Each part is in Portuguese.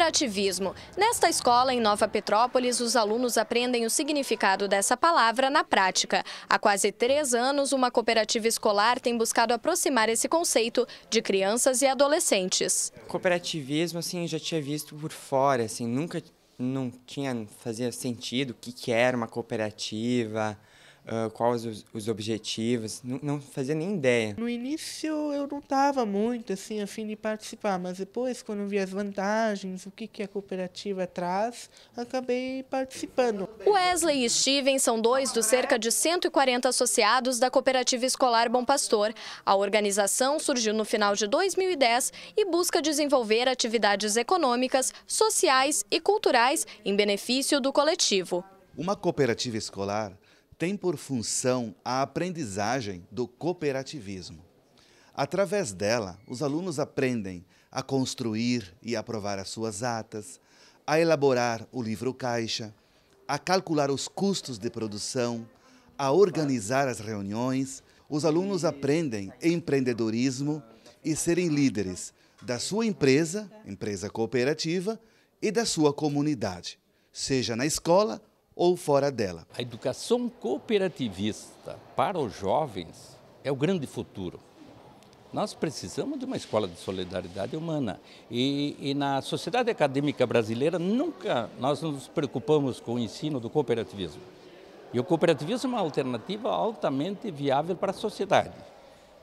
Cooperativismo. Nesta escola, em Nova Petrópolis, os alunos aprendem o significado dessa palavra na prática. Há quase três anos, uma cooperativa escolar tem buscado aproximar esse conceito de crianças e adolescentes. Cooperativismo, assim, eu já tinha visto por fora, assim, nunca não tinha, fazia sentido o que, que era uma cooperativa, uh, quais os, os objetivos, não, não, fazia nem ideia. No início eu não estava muito assim, a fim de participar, mas depois, quando vi as vantagens, o que, que a cooperativa traz, acabei participando. Wesley e Steven são dois dos cerca de 140 associados da Cooperativa Escolar Bom Pastor. A organização surgiu no final de 2010 e busca desenvolver atividades econômicas, sociais e culturais em benefício do coletivo. Uma cooperativa escolar tem por função a aprendizagem do cooperativismo. Através dela, os alunos aprendem a construir e aprovar as suas atas, a elaborar o livro caixa, a calcular os custos de produção, a organizar as reuniões. Os alunos aprendem empreendedorismo e serem líderes da sua empresa, empresa cooperativa, e da sua comunidade, seja na escola ou fora dela. A educação cooperativista para os jovens é o grande futuro. Nós precisamos de uma escola de solidariedade humana. E, e, na sociedade acadêmica brasileira, nunca nós nos preocupamos com o ensino do cooperativismo. E o cooperativismo é uma alternativa altamente viável para a sociedade,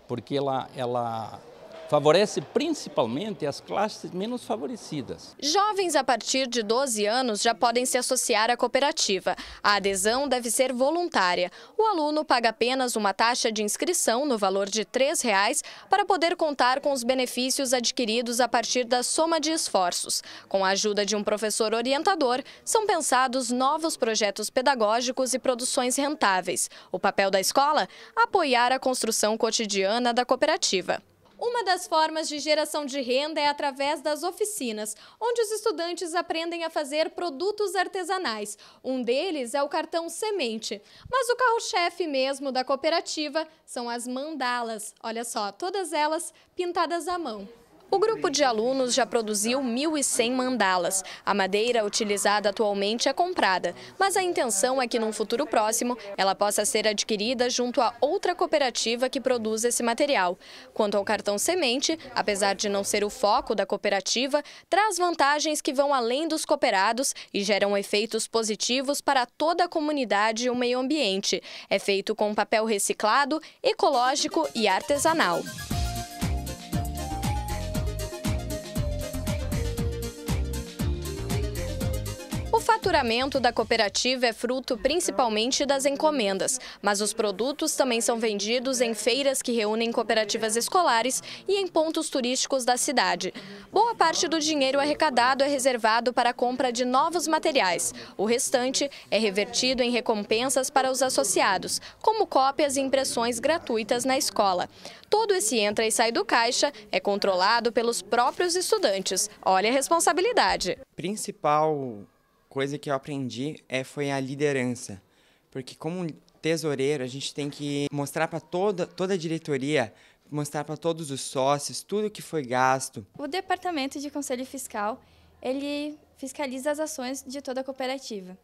porque ela, ela favorece principalmente as classes menos favorecidas. Jovens a partir de 12 anos já podem se associar à cooperativa. A adesão deve ser voluntária. O aluno paga apenas uma taxa de inscrição no valor de R$ 3,00 para poder contar com os benefícios adquiridos a partir da soma de esforços. Com a ajuda de um professor orientador, são pensados novos projetos pedagógicos e produções rentáveis. O papel da escola? Apoiar a construção cotidiana da cooperativa. Uma das formas de geração de renda é através das oficinas, onde os estudantes aprendem a fazer produtos artesanais. Um deles é o cartão semente. Mas o carro-chefe mesmo da cooperativa são as mandalas. Olha só, todas elas pintadas à mão. O grupo de alunos já produziu 1.100 mandalas. A madeira utilizada atualmente é comprada, mas a intenção é que num futuro próximo ela possa ser adquirida junto a outra cooperativa que produz esse material. Quanto ao cartão semente, apesar de não ser o foco da cooperativa, traz vantagens que vão além dos cooperados e geram efeitos positivos para toda a comunidade e o meio ambiente. É feito com papel reciclado, ecológico e artesanal. faturamento da cooperativa é fruto principalmente das encomendas, mas os produtos também são vendidos em feiras que reúnem cooperativas escolares e em pontos turísticos da cidade. Boa parte do dinheiro arrecadado é reservado para a compra de novos materiais. O restante é revertido em recompensas para os associados, como cópias e impressões gratuitas na escola. Todo esse entra e sai do caixa é controlado pelos próprios estudantes. Olha a responsabilidade. Principal coisa que eu aprendi é, foi a liderança. Porque como tesoureiro, a gente tem que mostrar para toda, toda a diretoria, mostrar para todos os sócios tudo que foi gasto. O departamento de conselho fiscal, ele fiscaliza as ações de toda a cooperativa.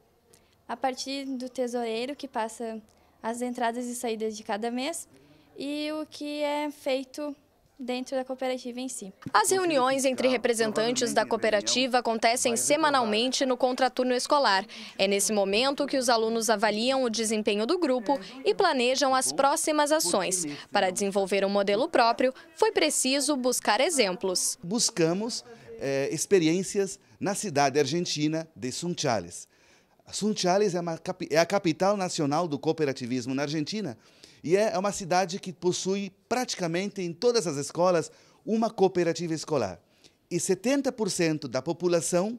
A partir do tesoureiro que passa as entradas e saídas de cada mês e o que é feito dentro da cooperativa em si. As reuniões entre representantes da cooperativa acontecem semanalmente no contraturno escolar. É nesse momento que os alunos avaliam o desempenho do grupo e planejam as próximas ações. Para desenvolver um modelo próprio, foi preciso buscar exemplos. Buscamos é, experiências na cidade argentina de Sunchales. Sunchales é, uma, é a capital nacional do cooperativismo na Argentina. E é, é uma cidade que possui praticamente em todas as escolas uma cooperativa escolar. E 70% da população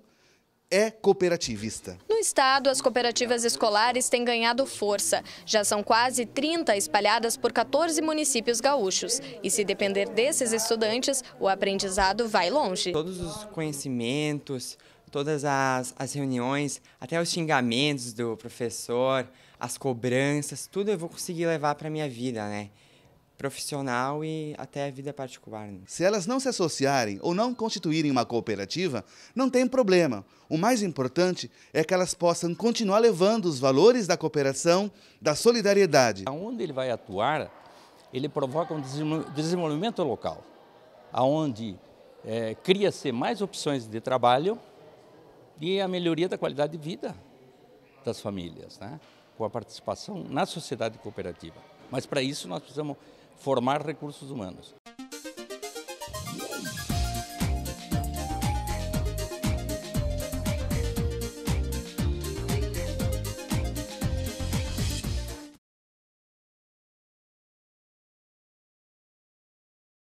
é cooperativista. No estado, as cooperativas escolares têm ganhado força. Já são quase 30 espalhadas por 14 municípios gaúchos. E se depender desses estudantes, o aprendizado vai longe. Todos os conhecimentos, todas as, as reuniões, até os xingamentos do professor, as cobranças, tudo eu vou conseguir levar para minha vida, né? profissional e até a vida particular. Né? Se elas não se associarem ou não constituírem uma cooperativa, não tem problema. O mais importante é que elas possam continuar levando os valores da cooperação, da solidariedade. Aonde ele vai atuar, ele provoca um desenvolvimento local, aonde é, cria-se mais opções de trabalho e a melhoria da qualidade de vida das famílias, né? com a participação na sociedade cooperativa. Mas para isso nós precisamos formar recursos humanos.